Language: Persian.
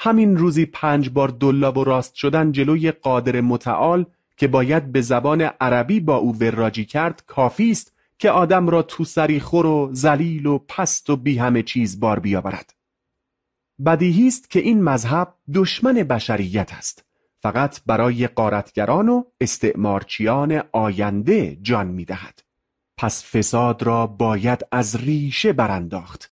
همین روزی پنج بار دلاب و راست شدن جلوی قادر متعال که باید به زبان عربی با او وراجی کرد کافی است که آدم را تو سری خور و زلیل و پست و بی همه چیز بار بیاورد. بدیهی است که این مذهب دشمن بشریت است. فقط برای قارتگران و استعمارچیان آینده جان دهد. پس فساد را باید از ریشه برانداخت